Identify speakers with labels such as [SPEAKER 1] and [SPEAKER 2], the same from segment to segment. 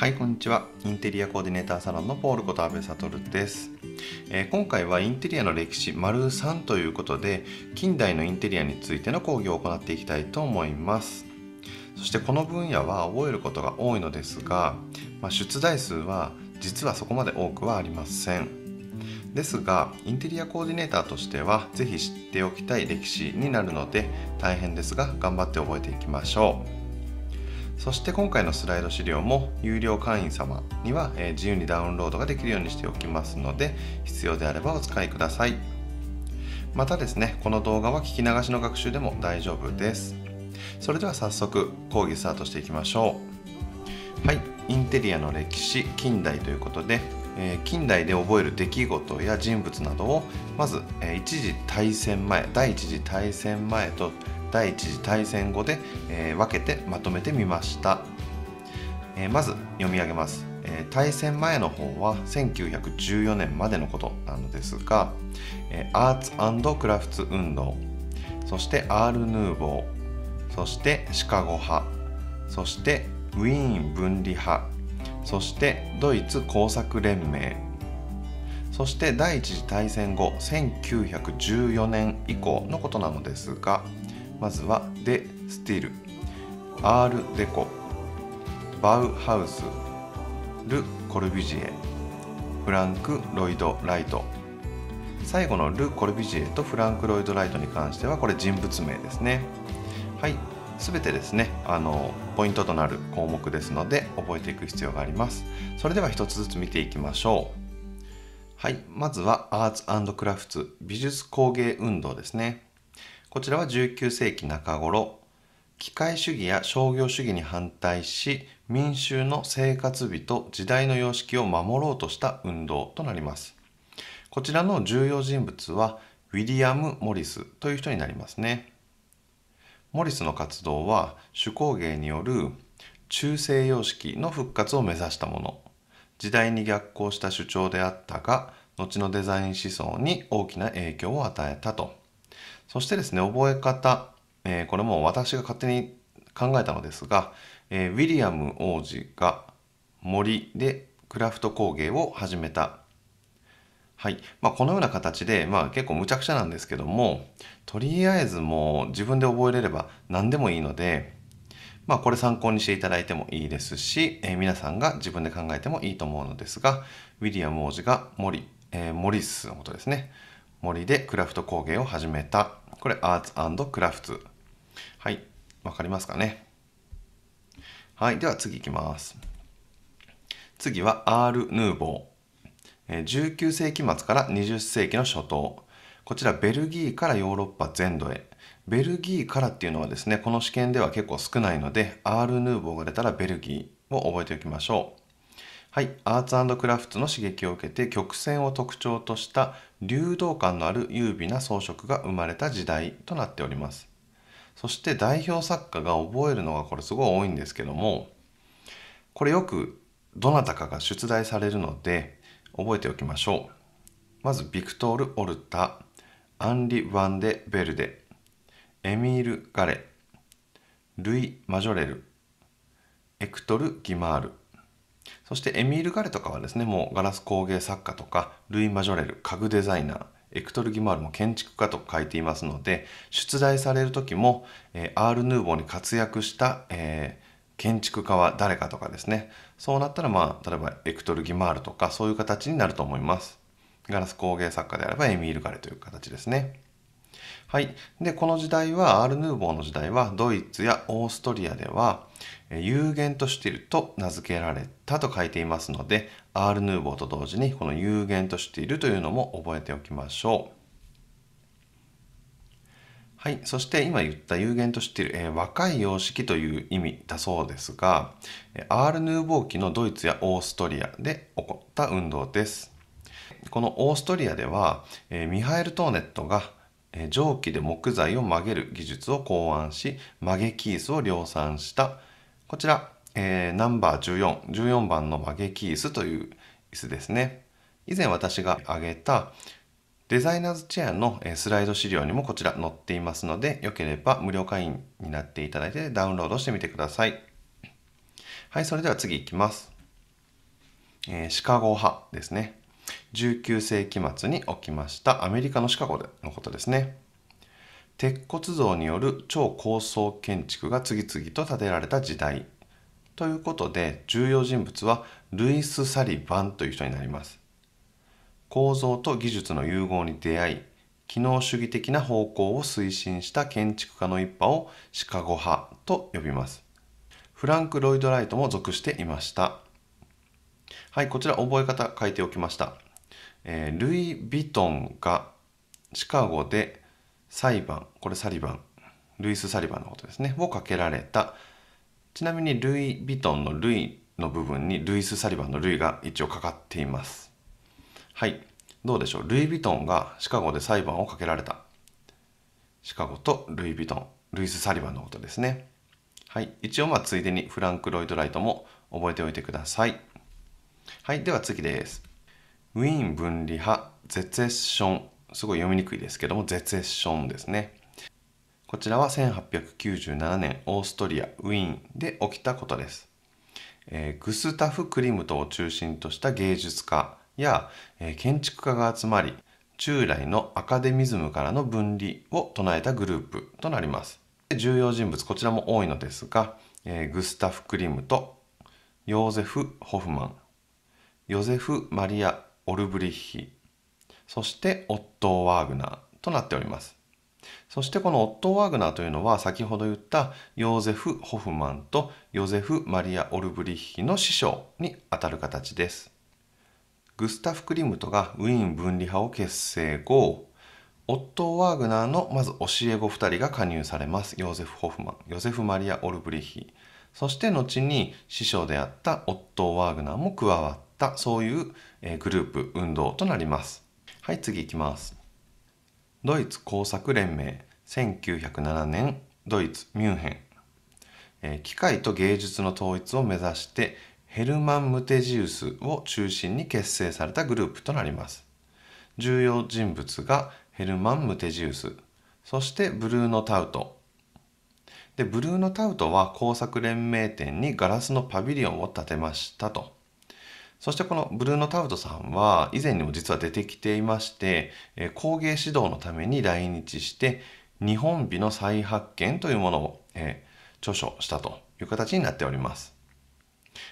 [SPEAKER 1] はいこんにちはインテリアコーディネーターサロンのポールこと阿部悟です、えー、今回はインテリアの歴史丸3ということで近代のインテリアについての講義を行っていきたいと思いますそしてこの分野は覚えることが多いのですが、まあ、出題数は実はそこまで多くはありませんですがインテリアコーディネーターとしては是非知っておきたい歴史になるので大変ですが頑張って覚えていきましょうそして今回のスライド資料も有料会員様には自由にダウンロードができるようにしておきますので必要であればお使いくださいまたですねこの動画は聞き流しの学習でも大丈夫ですそれでは早速講義スタートしていきましょうはいインテリアの歴史近代ということで、え近代で覚える出来事や人物などをまず、え一次大戦前第一次大戦前と第一次大戦後で、えー、分けてまとめてみました、えー、まず読み上げます、えー、大戦前の方は1914年までのことなのですが、えアーツクラフツ運動そしてアール・ヌーボーそしてシカゴ派そしてウィーン分離派そしてドイツ工作連盟そして第一次大戦後1914年以降のことなのですがまずはデ・スティルアール・デコバウハウスル・コルビジエフランク・ロイド・ライト最後のル・コルビジエとフランク・ロイド・ライトに関してはこれ人物名ですねはい全てですねあのポイントとなる項目ですので覚えていく必要がありますそれでは1つずつ見ていきましょうはいまずはアーツクラフツ美術工芸運動ですねこちらは19世紀中頃機械主義や商業主義に反対し民衆の生活美と時代の様式を守ろうとした運動となりますこちらの重要人物はウィリアム・モリスという人になりますねモリスの活動は手工芸による中世様式の復活を目指したもの時代に逆行した主張であったが後のデザイン思想に大きな影響を与えたとそしてですね、覚え方、えー、これも私が勝手に考えたのですが、えー、ウィリアム王子が森でクラフト工芸を始めた。はいまあ、このような形で、まあ、結構むちゃくちゃなんですけどもとりあえずもう自分で覚えれれば何でもいいので、まあ、これ参考にしていただいてもいいですし、えー、皆さんが自分で考えてもいいと思うのですがウィリアム王子が森、えー、モリスのことですね森でクラフト工芸を始めた。これ、アーツクラフト。はい、わかりますかね。はい、では次いきます。次は、アール・ヌーボー。19世紀末から20世紀の初頭。こちら、ベルギーからヨーロッパ全土へ。ベルギーからっていうのはですね、この試験では結構少ないので、アール・ヌーボーが出たらベルギーを覚えておきましょう。はい、アーツクラフトの刺激を受けて曲線を特徴とした流動感のある優美な装飾が生まれた時代となっておりますそして代表作家が覚えるのがこれすごい多いんですけどもこれよくどなたかが出題されるので覚えておきましょうまずビクトール・オルタアンリ・ワンデ・ベルデエミール・ガレルイ・マジョレルエクトル・ギマールそしてエミール・ガレとかはですね、もうガラス工芸作家とか、ルイ・マジョレル、家具デザイナー、エクトル・ギマールも建築家と書いていますので、出題される時も、えー、アール・ヌーボーに活躍した、えー、建築家は誰かとかですね、そうなったら、まあ、例えばエクトル・ギマールとか、そういう形になると思います。ガラス工芸作家であればエミール・ガレという形ですね。はい。で、この時代は、アール・ヌーボーの時代は、ドイツやオーストリアでは、有限としていると名付けられたと書いていますので、アール・ヌーボーと同時に、この有限としているというのも覚えておきましょう。はい。そして今言った有限としている、えー、若い様式という意味だそうですが、アール・ヌーボー期のドイツやオーストリアで起こった運動です。このオーストリアでは、えー、ミハエル・トーネットが蒸気で木材を曲げる技術を考案し曲げキースを量産したこちら、えー、ナンバー1414 14番の曲げキースという椅子ですね以前私が挙げたデザイナーズチェアのスライド資料にもこちら載っていますのでよければ無料会員になっていただいてダウンロードしてみてくださいはいそれでは次いきます、えー、シカゴ派ですね19世紀末に起きましたアメリカのシカゴでのことですね鉄骨造による超高層建築が次々と建てられた時代ということで重要人物はルイス・サリバンという人になります構造と技術の融合に出会い機能主義的な方向を推進した建築家の一派をシカゴ派と呼びますフランク・ロイド・ライトも属していましたはい、こちら覚え方書いておきました。えー、ルイ・ヴィトンがシカゴで裁判、これサリバン、ルイス・サリバンのことですね、をかけられた。ちなみにルイ・ヴィトンのルイの部分にルイス・サリバンのルイが一応かかっています。はい、どうでしょう。ルイ・ヴィトンがシカゴで裁判をかけられた。シカゴとルイ・ヴィトン、ルイス・サリバンのことですね。はい、一応まあついでにフランク・ロイド・ライトも覚えておいてください。はい、では次です。ウィーン分離派、絶エッション。すごい読みにくいですけども、絶エッションですね。こちらは1897年オーストリア・ウィーンで起きたことです。えー、グスタフ・クリムトを中心とした芸術家や、えー、建築家が集まり、従来のアカデミズムからの分離を唱えたグループとなります。重要人物、こちらも多いのですが、えー、グスタフ・クリムト、ヨーゼフ・ホフマン、ヨゼフ・マリア・オルブリッヒそしてオットー・ワーグナーとなっておりますそしてこのオットー・ワーグナーというのは先ほど言ったヨーゼフ・ホフマンとヨゼフ・マリア・オルブリッヒの師匠にあたる形ですグスタフ・クリムトがウィーン分離派を結成後オットー・ワーグナーのまず教え子2人が加入されますヨーゼフ・ホフマンヨゼフ・マリア・オルブリッヒそして後に師匠であったオットー・ワーグナーも加わっったそういう、えグループ運動となります。はい次いきます。ドイツ工作連盟1907年ドイツミュンヘン、え機械と芸術の統一を目指してヘルマン・ムテジウスを中心に結成されたグループとなります重要人物がヘルマン・ムテジウスそしてブルーノ・タウトでブルーノ・タウトは工作連盟店にガラスのパビリオンを建てましたとそしてこのブルーノ・タウトさんは以前にも実は出てきていまして、え工芸指導のために来日して日本美の再発見というものを、え著書したという形になっております。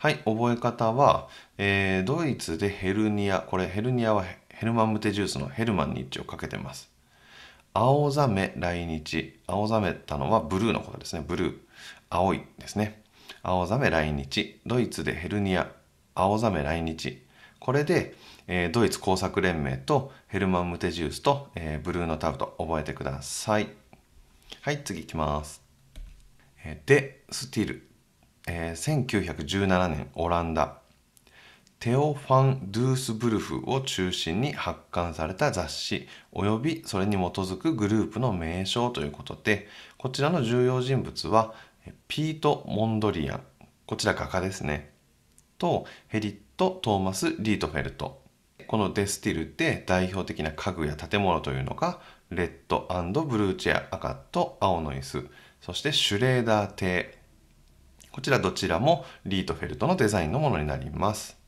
[SPEAKER 1] はい、覚え方は、えー、ドイツでヘルニア、これヘルニアはヘルマンムテジュースのヘルマンに一応かけてます。青ざめ来日、青ざめたのはブルーのことですね、ブルー、青いですね。青ざめ来日、ドイツでヘルニア、青ざめ来日。これで、えー、ドイツ工作連盟とヘルマン・ムテジウスと、えー、ブルーノ・タウト覚えてください。はい、次いきます。えー、で、スティル、えー。1917年オランダ。テオ・ファン・ドゥースブルフを中心に発刊された雑誌およびそれに基づくグループの名称ということでこちらの重要人物はピート・モンドリアンこちら画家ですねとヘリット・トーマス・リートフェルトこのデスティルで代表的な家具や建物というのがレッドブルーチェア赤と青の椅子そしてシュレーダー邸こちらどちらもリートフェルトのデザインのものになります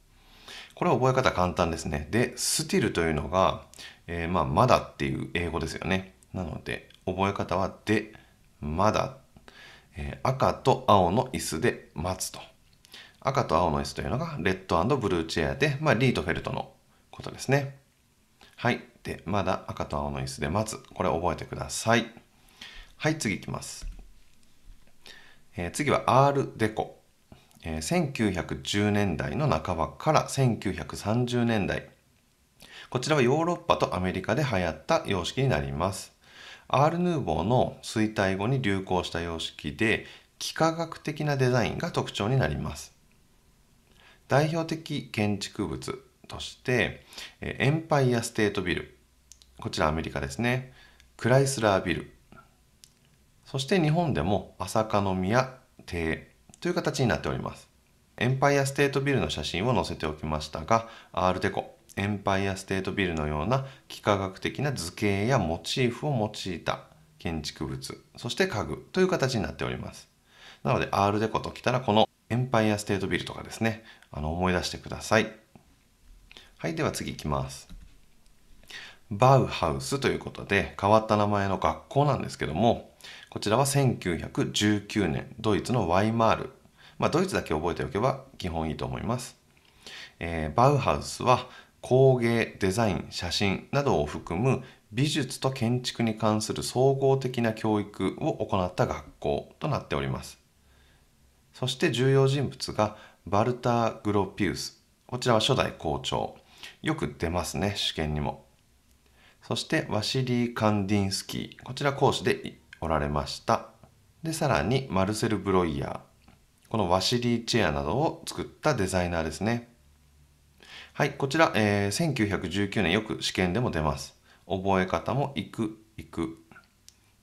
[SPEAKER 1] これは覚え方簡単ですねでスティルというのが、えー、まあ、まだっていう英語ですよねなので覚え方はでまだ、えー、赤と青の椅子で待つと赤と青の椅子というのがレッドブルーチェアで、まあ、リートフェルトのことですね。はい。で、まだ赤と青の椅子で待つ。これ覚えてください。はい、次いきます。えー、次はアールデコ。えー、1910年代の半ばから1930年代。こちらはヨーロッパとアメリカで流行った様式になります。アール・ヌーボーの衰退後に流行した様式で、幾何学的なデザインが特徴になります。代表的建築物としてエンパイア・ステート・ビルこちらアメリカですねクライスラー・ビルそして日本でも朝霞宮庭という形になっておりますエンパイア・ステート・ビルの写真を載せておきましたがアールデコエンパイア・ステート・ビルのような幾何学的な図形やモチーフを用いた建築物そして家具という形になっておりますなのでアールデコときたらこのエンパイアステートビルとかですね、あの思い出してください。はい、では次行きます。バウハウスということで変わった名前の学校なんですけどもこちらは1919年ドイツのワイマール、まあ、ドイツだけ覚えておけば基本いいと思います、えー、バウハウスは工芸デザイン写真などを含む美術と建築に関する総合的な教育を行った学校となっておりますそして重要人物がバルター・グロピウスこちらは初代校長よく出ますね試験にもそしてワシリー・カンディンスキーこちら講師でおられましたでさらにマルセル・ブロイヤーこのワシリーチェアなどを作ったデザイナーですねはいこちら、えー、1919年よく試験でも出ます覚え方も「行く行く」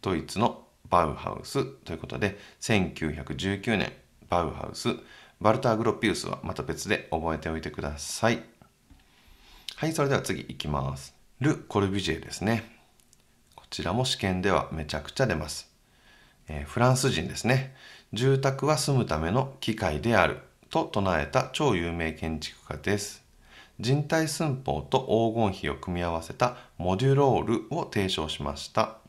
[SPEAKER 1] ドイツのバウハウスということで1919年バウハウス、バルターグロピウスはまた別で覚えておいてください。はい、それでは次いきます。ル・コルビジェですね。こちらも試験ではめちゃくちゃ出ます。えー、フランス人ですね。住宅は住むための機械であると唱えた超有名建築家です。人体寸法と黄金比を組み合わせたモデュロールを提唱しました。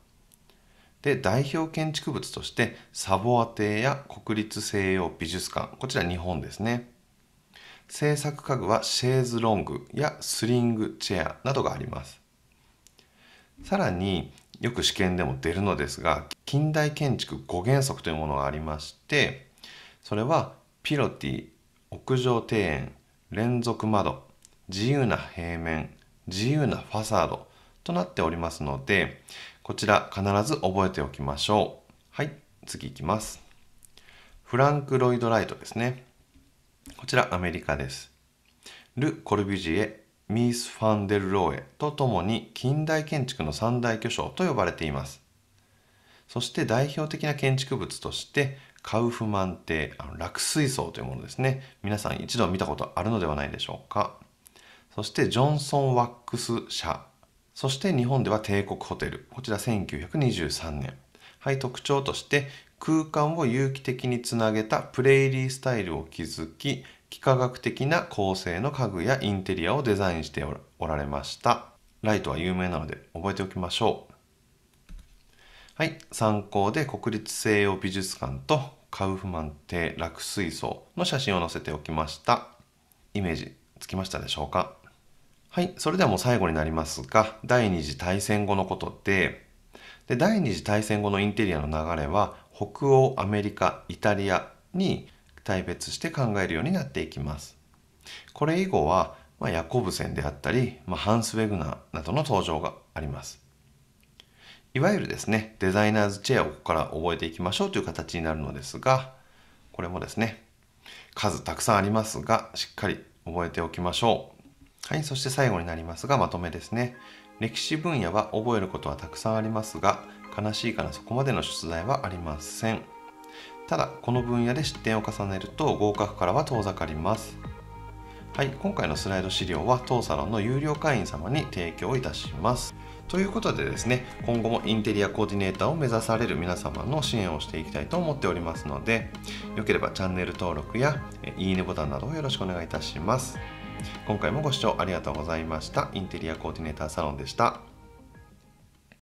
[SPEAKER 1] で代表建築物としてサヴォア邸や国立西洋美術館こちら日本ですね制作家具はシェーズロングやスリングチェアなどがありますさらによく試験でも出るのですが近代建築5原則というものがありましてそれはピロティ屋上庭園連続窓自由な平面自由なファサードとなっておりますのでこちら必ず覚えておきましょう。はい、次いきます。フランク・ロイド・ライトですね。こちらアメリカです。ル・コルビュジエ、ミース・ファンデル・ローエとともに近代建築の三大巨匠と呼ばれています。そして代表的な建築物としてカウフマン邸、あの落水槽というものですね。皆さん一度見たことあるのではないでしょうか。そしてジョンソン・ワックス社そして日本では帝国ホテル。こちら1923年。はい、特徴として空間を有機的につなげたプレイリースタイルを築き、幾何学的な構成の家具やインテリアをデザインしておられました。ライトは有名なので覚えておきましょう。はい、参考で国立西洋美術館とカウフマン邸落水槽の写真を載せておきました。イメージつきましたでしょうかはい、それではもう最後になりますが、第二次大戦後のことで、で第二次大戦後のインテリアの流れは、北欧、アメリカ、イタリアに対別して考えるようになっていきます。これ以後は、まあ、ヤコブセンであったり、まあ、ハンス・ウェグナーなどの登場があります。いわゆるですね、デザイナーズチェアをここから覚えていきましょうという形になるのですが、これもですね、数たくさんありますが、しっかり覚えておきましょう。はい、そして最後になりますがまとめですね。歴史分野は覚えることはたくさんありますが、悲しいからそこまでの出題はありません。ただ、この分野で失点を重ねると合格からは遠ざかります。はい、今回のスライド資料は当サロンの有料会員様に提供いたします。ということでですね、今後もインテリアコーディネーターを目指される皆様の支援をしていきたいと思っておりますので、よければチャンネル登録やいいねボタンなどをよろしくお願いいたします。今回もご視聴ありがとうございましたインテリアコーディネーターサロンでした